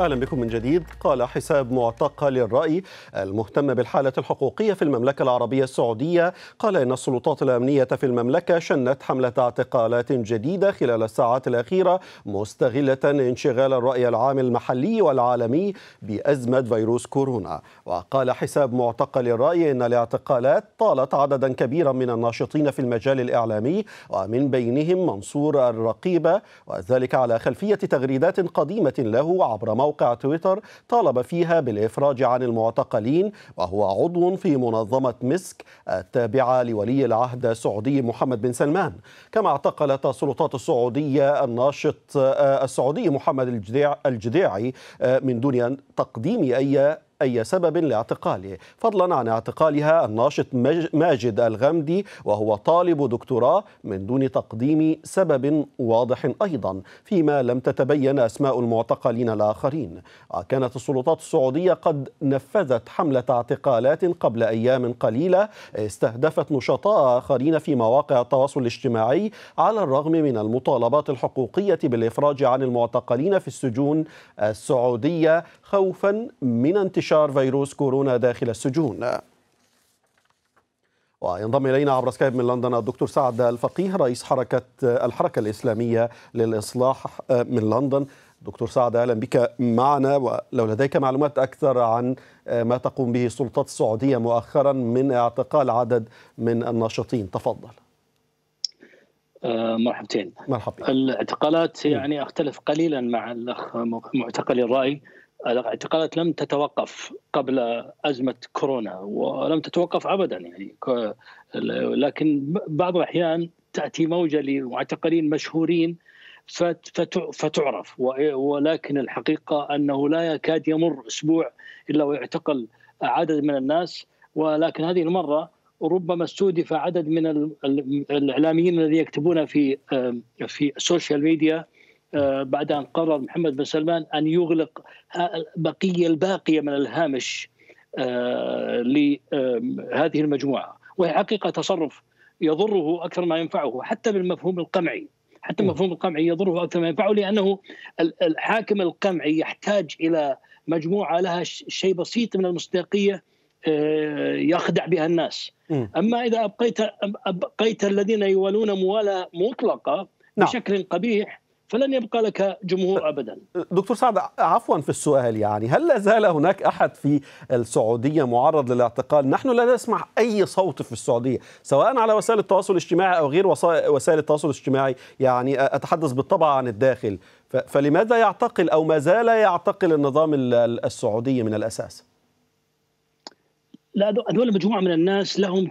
أهلا بكم من جديد قال حساب معتقل للرأي المهتم بالحالة الحقوقية في المملكة العربية السعودية قال إن السلطات الأمنية في المملكة شنت حملة اعتقالات جديدة خلال الساعات الأخيرة مستغلة انشغال الرأي العام المحلي والعالمي بأزمة فيروس كورونا وقال حساب معتقل الرأي إن الاعتقالات طالت عددا كبيرا من الناشطين في المجال الإعلامي ومن بينهم منصور الرقيبة وذلك على خلفية تغريدات قديمة له عبر موقع تويتر طالب فيها بالإفراج عن المعتقلين وهو عضو في منظمة مسك التابعة لولي العهد السعودي محمد بن سلمان كما اعتقلت السلطات السعودية الناشط آه، السعودي محمد الجديعي آه، من دون تقديم أي أي سبب لاعتقاله فضلا عن اعتقالها الناشط ماجد الغمدي وهو طالب دكتوراه من دون تقديم سبب واضح أيضا فيما لم تتبين أسماء المعتقلين الآخرين كانت السلطات السعودية قد نفذت حملة اعتقالات قبل أيام قليلة استهدفت نشطاء آخرين في مواقع التواصل الاجتماعي على الرغم من المطالبات الحقوقية بالإفراج عن المعتقلين في السجون السعودية خوفا من انتشار انتشار فيروس كورونا داخل السجون وينضم الينا عبر سكايب من لندن الدكتور سعد الفقيه رئيس حركه الحركه الاسلاميه للاصلاح آه، من لندن دكتور سعد اهلا بك معنا ولو لديك معلومات اكثر عن آه، ما تقوم به السلطات السعوديه مؤخرا من اعتقال عدد من الناشطين تفضل آه، مرحبتين مرحبا الاعتقالات يعني اختلف قليلا مع الاخ معتقل الرأي الاعتقالات لم تتوقف قبل ازمه كورونا ولم تتوقف ابدا يعني لكن بعض الاحيان تاتي موجه لمعتقلين مشهورين فتعرف ولكن الحقيقه انه لا يكاد يمر اسبوع الا ويعتقل عدد من الناس ولكن هذه المره ربما استهدف عدد من الاعلاميين الذين يكتبون في في السوشيال ميديا آه، بعد ان قرر محمد بن سلمان ان يغلق بقيه الباقيه من الهامش آه، لهذه آه، المجموعه وهي حقيقه تصرف يضره اكثر ما ينفعه حتى بالمفهوم القمعي حتى المفهوم القمعي يضره اكثر ما ينفعه لانه الحاكم القمعي يحتاج الى مجموعه لها شيء بسيط من المصداقيه يخدع بها الناس اما اذا ابقيت ابقيت الذين يوالون موالاه مطلقه نعم. بشكل قبيح فلن يبقى لك جمهور ابدا دكتور سعد عفوا في السؤال يعني هل لا زال هناك احد في السعوديه معرض للاعتقال نحن لا نسمع اي صوت في السعوديه سواء على وسائل التواصل الاجتماعي او غير وسائل التواصل الاجتماعي يعني اتحدث بالطبع عن الداخل فلماذا يعتقل او ما زال يعتقل النظام السعودي من الاساس لا هذول مجموعه من الناس لهم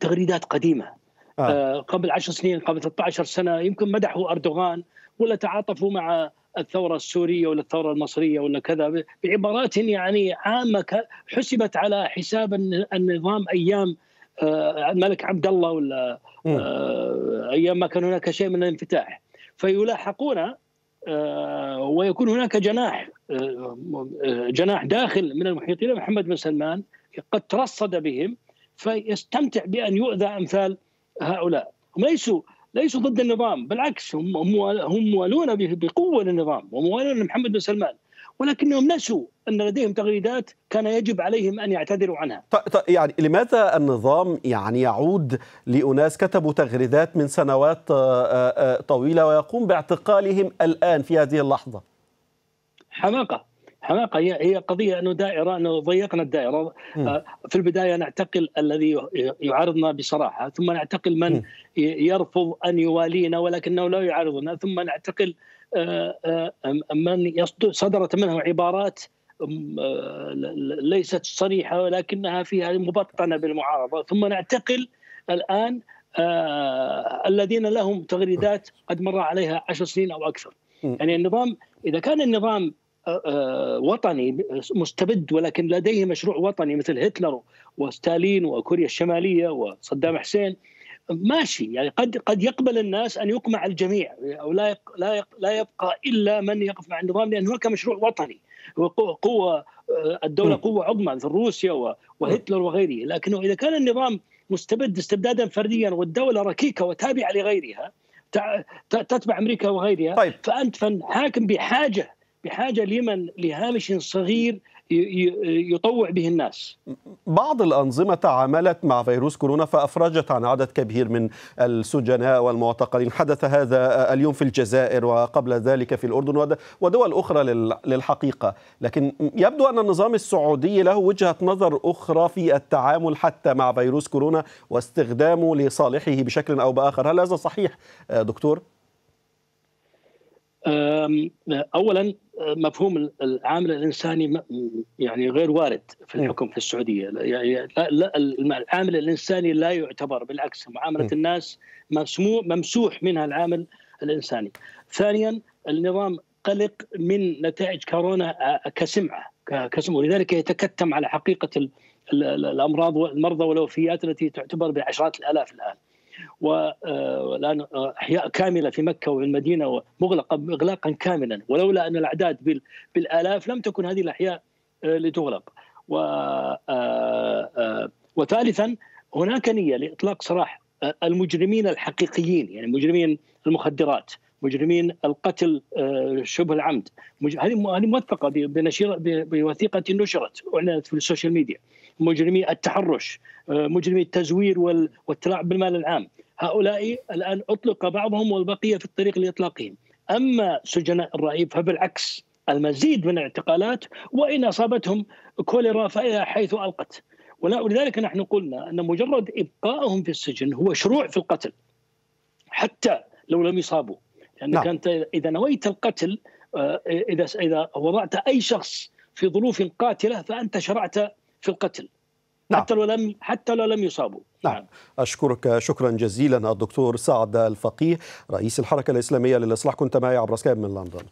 تغريدات قديمه آه. آه، قبل 10 سنين قبل 13 سنه يمكن مدحوا اردوغان ولا تعاطفوا مع الثوره السوريه ولا الثوره المصريه ولا كذا بعبارات يعني عامه حسبت على حساب النظام ايام آه، الملك عبد الله ولا آه، ايام ما كان هناك شيء من الانفتاح فيلاحقون آه، ويكون هناك جناح جناح داخل من المحيطين محمد بن سلمان قد ترصد بهم فيستمتع بان يؤذى امثال هؤلاء هم ليسوا ليسوا ضد النظام بالعكس هم هم موالون بقوه للنظام وموالون لمحمد بن سلمان ولكنهم نسوا ان لديهم تغريدات كان يجب عليهم ان يعتذروا عنها. يعني لماذا النظام يعني يعود لاناس كتبوا تغريدات من سنوات آه، آه، طويله ويقوم باعتقالهم الان في هذه اللحظه؟ حماقه حماقه هي هي قضيه انه دائره انه ضيقنا الدائره م. آه، في البدايه نعتقل الذي يعارضنا بصراحه ثم نعتقل من يرفض ان يوالينا ولكنه لا يعارضنا ثم نعتقل آه، آه، من صدرت منه عبارات ليست صريحه ولكنها فيها مبطنه بالمعارضه ثم نعتقل الان الذين لهم تغريدات قد مر عليها عشر سنين او اكثر يعني النظام اذا كان النظام آه، آه، وطني مستبد ولكن لديه مشروع وطني مثل هتلر وستالين وكوريا الشماليه وصدام حسين ماشي يعني قد قد يقبل الناس ان يقمع الجميع او لا لا لا يبقى الا من يقف مع النظام لان هناك مشروع وطني قوه آه، الدوله قوه عظمى مثل روسيا وهتلر وغيره لكنه اذا كان النظام مستبد استبدادا فرديا والدوله ركيكه وتابعه لغيرها تتبع امريكا وغيرها طيب. فانت فالحاكم بحاجه بحاجه لمن لهامش صغير يطوع به الناس بعض الأنظمة تعاملت مع فيروس كورونا فأفرجت عن عدد كبير من السجناء والمعتقلين حدث هذا اليوم في الجزائر وقبل ذلك في الأردن ودول أخرى للحقيقة لكن يبدو أن النظام السعودي له وجهة نظر أخرى في التعامل حتى مع فيروس كورونا واستخدامه لصالحه بشكل أو بآخر هل هذا صحيح دكتور؟ اولا مفهوم العامل الانساني يعني غير وارد في نعم. الحكم في السعوديه يعني العامل الانساني لا يعتبر بالعكس معامله نعم. الناس مسموع ممسوح منها العامل الانساني ثانيا النظام قلق من نتائج كورونا كسمعه كسمعه ولذلك يتكتم على حقيقه الامراض والمرضى والوفيات التي تعتبر بعشرات الالاف الان آه، والان احياء آه، كامله في مكه والمدينه مغلقه اغلاقا كاملا ولولا ان الاعداد بالالاف لم تكن هذه الاحياء آه، لتغلق و وثالثا هناك نيه لاطلاق سراح المجرمين الحقيقيين يعني مجرمين المخدرات مجرمين القتل شبه العمد هذه موثقه بنشير بوثيقه نشرت اعلنت في السوشيال ميديا مجرمي التحرش آه، مجرمي التزوير والتلاعب بالمال العام هؤلاء الآن أطلق بعضهم والبقية في الطريق لإطلاقهم أما سجناء الرأي فبالعكس المزيد من الاعتقالات وإن أصابتهم كوليرا فإلى حيث ألقت ولذلك نحن قلنا أن مجرد إبقائهم في السجن هو شروع في القتل حتى لو لم يصابوا لأنك يعني أنت إذا نويت القتل آه، إذا إذا وضعت أي شخص في ظروف قاتلة فأنت شرعت في القتل نعم. حتى لو لم حتى لو لم يصابوا نعم. نعم أشكرك شكرا جزيلا الدكتور سعد الفقيه رئيس الحركة الإسلامية للإصلاح كنت معي عبر سكايب من لندن